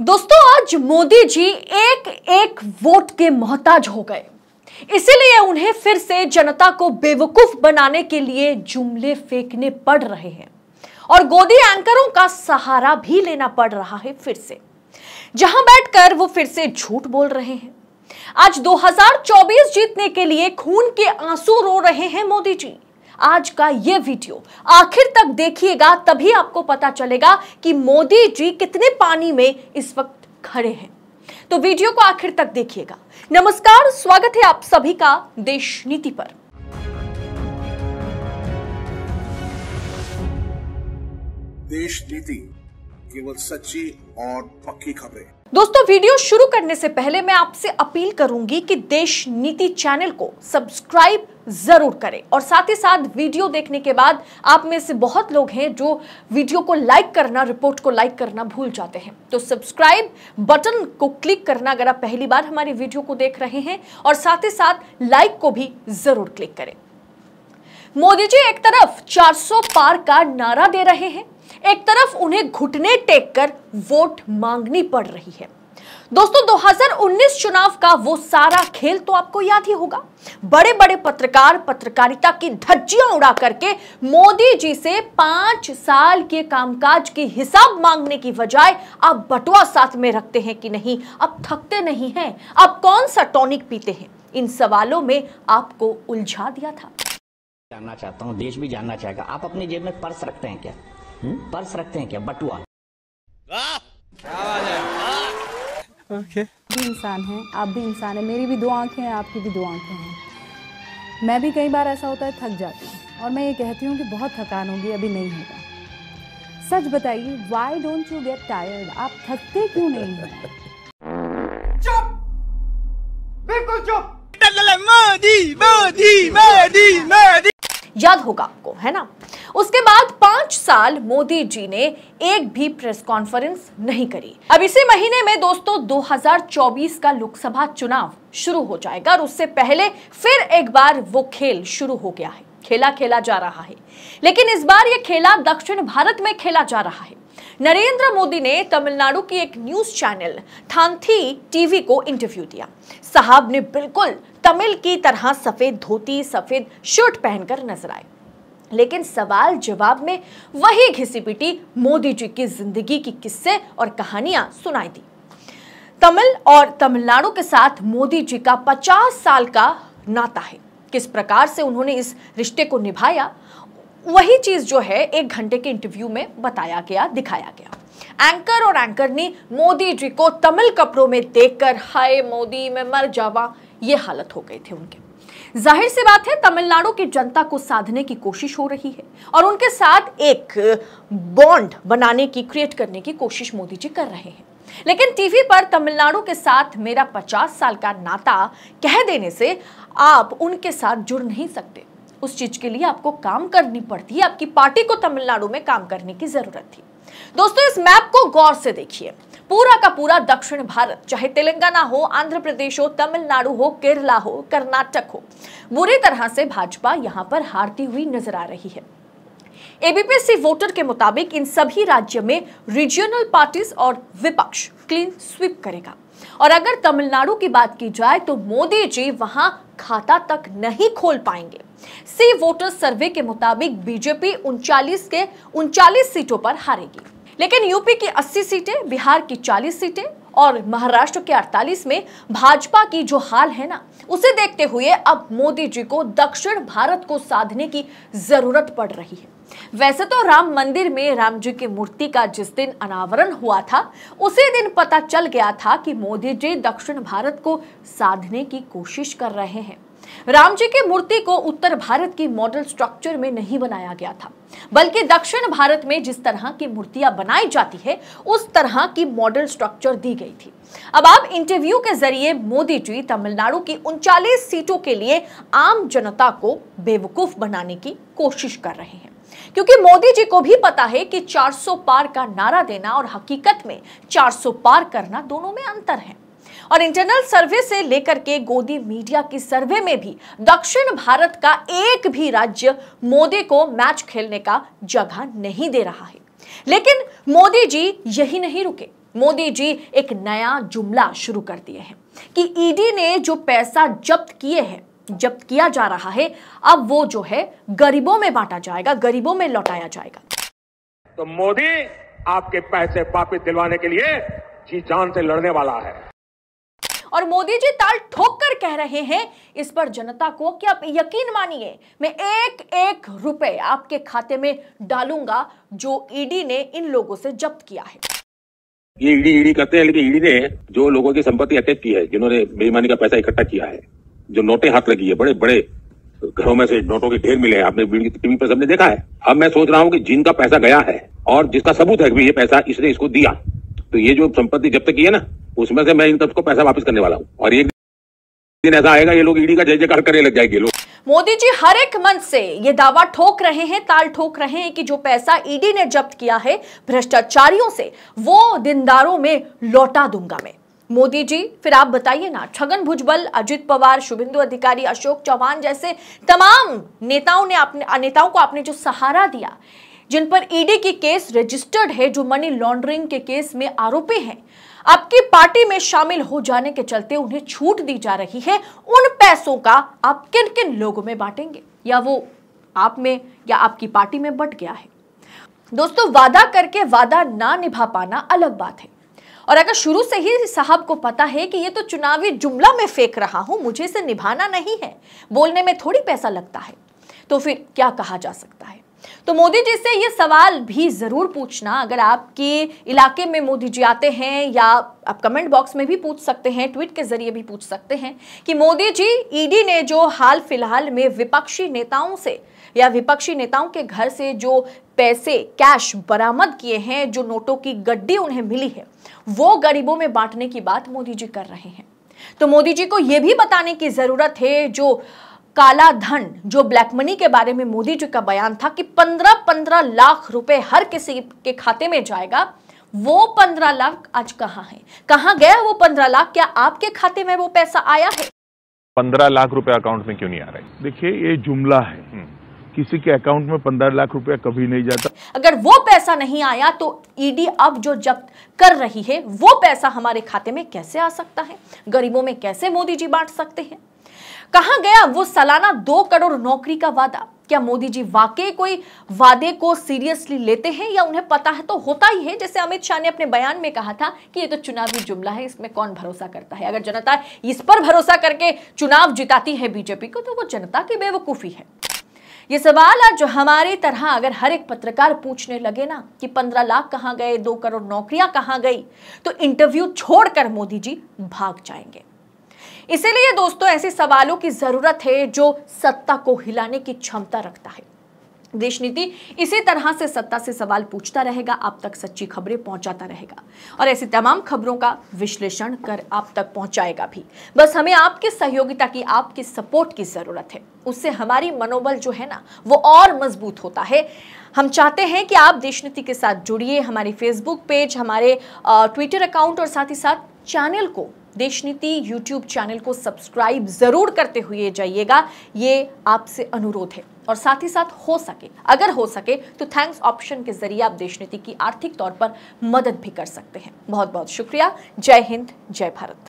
दोस्तों आज मोदी जी एक एक वोट के मोहताज हो गए इसीलिए उन्हें फिर से जनता को बेवकूफ बनाने के लिए जुमले फेंकने पड़ रहे हैं और गोदी एंकरों का सहारा भी लेना पड़ रहा है फिर से जहां बैठकर वो फिर से झूठ बोल रहे हैं आज 2024 जीतने के लिए खून के आंसू रो रहे हैं मोदी जी आज का ये वीडियो आखिर तक देखिएगा तभी आपको पता चलेगा कि मोदी जी कितने पानी में इस वक्त खड़े हैं तो वीडियो को आखिर तक देखिएगा नमस्कार स्वागत है आप सभी का देश नीति पर देश नीति केवल सच्ची और पक्की खबरें दोस्तों वीडियो शुरू करने से पहले मैं आपसे अपील करूंगी कि देश नीति चैनल को सब्सक्राइब जरूर करें और साथ ही साथ वीडियो देखने के बाद आप में से बहुत लोग हैं जो वीडियो को लाइक करना रिपोर्ट को लाइक करना भूल जाते हैं तो सब्सक्राइब बटन को क्लिक करना अगर आप पहली बार हमारी वीडियो को देख रहे हैं और साथ ही साथ लाइक को भी जरूर क्लिक करें मोदी जी एक तरफ चार पार का नारा दे रहे हैं एक तरफ उन्हें घुटने टेक कर वोट मांगनी पड़ रही है दोस्तों 2019 चुनाव का वो सारा खेल तो आपको याद ही होगा बड़े बड़े पत्रकार पत्रकारिता की धज्जियां उड़ा करके मोदी जी से पांच साल के कामकाज की हिसाब मांगने की बजाय आप बटुआ साथ में रखते हैं कि नहीं अब थकते नहीं हैं अब कौन सा टॉनिक पीते हैं इन सवालों में आपको उलझा दिया था जानना चाहता हूँ देश भी जानना चाहेगा आप अपनी जेब में पर्स रखते हैं क्या पर्स रखते हैं क्या बटुआ okay. भी इंसान है आप भी इंसान है मेरी भी दो आंखें हैं आपकी भी दो आंखें हैं मैं भी कई बार ऐसा होता है थक जाती हूँ और मैं ये कहती हूँ कि बहुत थकान होगी अभी नहीं होगा सच बताइए why don't you get tired आप थकते क्यों नहीं हैं चुप बिल्कुल चुप मोदी मोदी मोदी मोदी याद होगा आपको है ना उसके बाद पांच साल मोदी जी ने एक भी प्रेस कॉन्फ्रेंस नहीं करी अब इसी महीने में दोस्तों 2024 का लोकसभा चुनाव शुरू हो जाएगा और उससे पहले फिर एक बार वो खेल शुरू हो गया है खेला खेला जा रहा है लेकिन इस बार यह खेला दक्षिण भारत में खेला जा रहा है नरेंद्र मोदी ने तमिलनाडु की एक न्यूज चैनल थानथी टीवी को इंटरव्यू दिया साहब ने बिल्कुल तमिल की तरह सफेद धोती सफेद शर्ट पहनकर नजर आए लेकिन सवाल जवाब में वही घिसी पिटी मोदी जी की जिंदगी की किस्से और कहानियां सुनाई दी तमिल और तमिलनाडु के साथ मोदी जी का 50 साल का नाता है किस प्रकार से उन्होंने इस रिश्ते को निभाया वही चीज़ जो है एक घंटे के इंटरव्यू में बताया गया दिखाया गया एंकर और एंकर ने मोदी जी को तमिल कपड़ों में देखकर हाय मोदी मैं मर जावा ये हालत हो गई थी उनके जाहिर सी बात है तमिलनाडु की जनता को साधने की कोशिश हो रही है और उनके साथ एक बॉन्ड बनाने की क्रिएट करने की कोशिश मोदी जी कर रहे हैं लेकिन टीवी पर तमिलनाडु के साथ मेरा 50 साल का नाता कह देने से आप उनके साथ जुड़ नहीं सकते उस चीज के लिए आपको काम करनी पड़ती है आपकी पार्टी को तमिलनाडु में काम करने की जरूरत थी दोस्तों इस मैप को गौर से देखिए पूरा का पूरा दक्षिण भारत चाहे तेलंगाना हो आंध्र प्रदेश हो तमिलनाडु हो केरला हो कर्नाटक हो बुरी तरह से भाजपा यहाँ पर हारती हुई नजर आ रही है एबीपीसी वोटर के मुताबिक इन सभी राज्य में रीजनल पार्टीज और विपक्ष क्लीन स्वीप करेगा और अगर तमिलनाडु की बात की जाए तो मोदी जी वहां खाता तक नहीं खोल पाएंगे सी वोटर सर्वे के मुताबिक बीजेपी उनचालीस के उनचालीस सीटों पर हारेगी लेकिन यूपी की 80 सीटें बिहार की 40 सीटें और महाराष्ट्र के 48 में भाजपा की जो हाल है ना उसे देखते हुए अब मोदी जी को दक्षिण भारत को साधने की जरूरत पड़ रही है वैसे तो राम मंदिर में राम जी की मूर्ति का जिस दिन अनावरण हुआ था उसी दिन पता चल गया था कि मोदी जी दक्षिण भारत को साधने की कोशिश कर रहे हैं राम जी की मूर्ति को उत्तर भारत की मॉडल स्ट्रक्चर में नहीं बनाया गया था बल्कि दक्षिण भारत में जिस तरह की मूर्तियां बनाई जाती है उस तरह की मॉडल स्ट्रक्चर दी गई थी अब आप इंटरव्यू के जरिए मोदी जी तमिलनाडु की उनचालीस सीटों के लिए आम जनता को बेवकूफ बनाने की कोशिश कर रहे हैं क्योंकि मोदी जी को भी पता है कि 400 पार का नारा देना और हकीकत में 400 पार करना दोनों में अंतर है और इंटरनल सर्वे से लेकर के गोदी मीडिया की सर्वे में भी दक्षिण भारत का एक भी राज्य मोदी को मैच खेलने का जगह नहीं दे रहा है लेकिन मोदी जी यही नहीं रुके मोदी जी एक नया जुमला शुरू कर दिए हैं कि ईडी e ने जो पैसा जब्त किए हैं जब्त किया जा रहा है अब वो जो है गरीबों में बांटा जाएगा गरीबों में लौटाया जाएगा तो मोदी आपके पैसे वापिस दिलवाने के लिए जी जान से लड़ने वाला है और मोदी जी ताल ठोक कर कह रहे हैं इस पर जनता को कि आप यकीन मानिए मैं एक एक रुपए आपके खाते में डालूंगा जो ईडी ने इन लोगों से जब्त किया है ये ईडी ईडी करते हैं लेकिन ईडी ने जो लोगों की संपत्ति अटैक की है जिन्होंने बेईमानी का पैसा इकट्ठा किया है जो नोटे हाथ लगी है बड़े बड़े घरों में से नोटों के ढेर मिले हैं आपने टीवी पर सबने देखा है अब मैं सोच रहा हूँ कि जिनका पैसा गया है और जिसका सबूत है कि ये पैसा इसने इसको दिया तो ये जो संपत्ति जब्त की है ना उसमें से मैं इन सबको पैसा वापस करने वाला हूँ और एक दिन ऐसा आएगा ये लोग ईडी का जय जयकार करने लग जाएंगे लोग मोदी जी हर एक मंच से ये दावा ठोक रहे हैं ताल ठोक रहे हैं कि जो पैसा ईडी ने जब्त किया है भ्रष्टाचारियों से वो दिनदारों में लौटा दूंगा मैं मोदी जी फिर आप बताइए ना छगन भुजबल अजित पवार शुभेंदु अधिकारी अशोक चौहान जैसे तमाम नेताओं ने अपने नेताओं को आपने जो सहारा दिया जिन पर ईडी की केस रजिस्टर्ड है जो मनी लॉन्ड्रिंग के केस में आरोपी हैं आपकी पार्टी में शामिल हो जाने के चलते उन्हें छूट दी जा रही है उन पैसों का आप किन किन लोगों में बांटेंगे या वो आप में या आपकी पार्टी में बट गया है दोस्तों वादा करके वादा ना निभा पाना अलग बात है और अगर शुरू से ही साहब को पता है कि ये तो चुनावी जुमला में फेंक रहा हूं मुझे इसे निभाना नहीं है बोलने में थोड़ी पैसा लगता है तो फिर क्या कहा जा सकता है तो मोदी जी से ये सवाल भी ज़रूर पूछना अगर आपके इलाके में मोदी जी आते हैं या आप कमेंट बॉक्स में भी पूछ सकते हैं ट्वीट के ज़रिए भी पूछ सकते हैं कि मोदी जी ईडी e ने जो हाल फिलहाल में विपक्षी नेताओं से या विपक्षी नेताओं के घर से जो पैसे कैश बरामद किए हैं जो नोटों की गड्डी उन्हें मिली है वो गरीबों में बांटने की बात मोदी जी कर रहे हैं तो मोदी जी को यह भी बताने की ज़रूरत है जो काला धन जो ब्लैक मनी के बारे में मोदी जी का बयान था कि पंद्रह पंद्रह लाख रुपए हर किसी के खाते में जाएगा वो पंद्रह लाख आज कहाँ है कहाँ गया वो पंद्रह लाख क्या आपके खाते में वो पैसा आया है पंद्रह लाख रुपए अकाउंट में क्यों नहीं आ रहे देखिए ये जुमला है हम्म। किसी के अकाउंट में पंद्रह लाख रुपया कभी नहीं जाता अगर वो पैसा नहीं आया तो ईडी अब जो जब्त कर रही है वो पैसा हमारे खाते में कैसे आ सकता है गरीबों में कैसे मोदी जी बांट सकते हैं कहा गया वो सालाना दो करोड़ नौकरी का वादा क्या मोदी जी वाकई कोई वादे को सीरियसली लेते हैं या उन्हें पता है तो होता ही है जैसे अमित शाह ने अपने बयान में कहा था कि ये तो चुनावी जुमला है इसमें कौन भरोसा करता है अगर जनता इस पर भरोसा करके चुनाव जिताती है बीजेपी को तो वो जनता की बेवकूफ़ी है ये सवाल आज जो हमारे तरह अगर हर एक पत्रकार पूछने लगे ना कि पंद्रह लाख कहाँ गए दो करोड़ नौकरियां कहाँ गई तो इंटरव्यू छोड़कर मोदी जी भाग जाएंगे इसीलिए दोस्तों ऐसे सवालों की जरूरत है जो सत्ता को हिलाने की क्षमता रखता है देश नीति इसी तरह से सत्ता से सवाल पूछता रहेगा आप तक सच्ची खबरें पहुंचाता रहेगा और ऐसी तमाम खबरों का विश्लेषण कर आप तक पहुंचाएगा भी बस हमें आपके सहयोगिता की आपकी सपोर्ट की ज़रूरत है उससे हमारी मनोबल जो है ना वो और मजबूत होता है हम चाहते हैं कि आप देश नीति के साथ जुड़िए हमारे फेसबुक पेज हमारे ट्विटर अकाउंट और साथ ही साथ चैनल को देश नीति यूट्यूब चैनल को सब्सक्राइब जरूर करते हुए जाइएगा ये आपसे अनुरोध है और साथ ही साथ हो सके अगर हो सके तो थैंक्स ऑप्शन के जरिए आप देश नीति की आर्थिक तौर पर मदद भी कर सकते हैं बहुत बहुत शुक्रिया जय हिंद जय भारत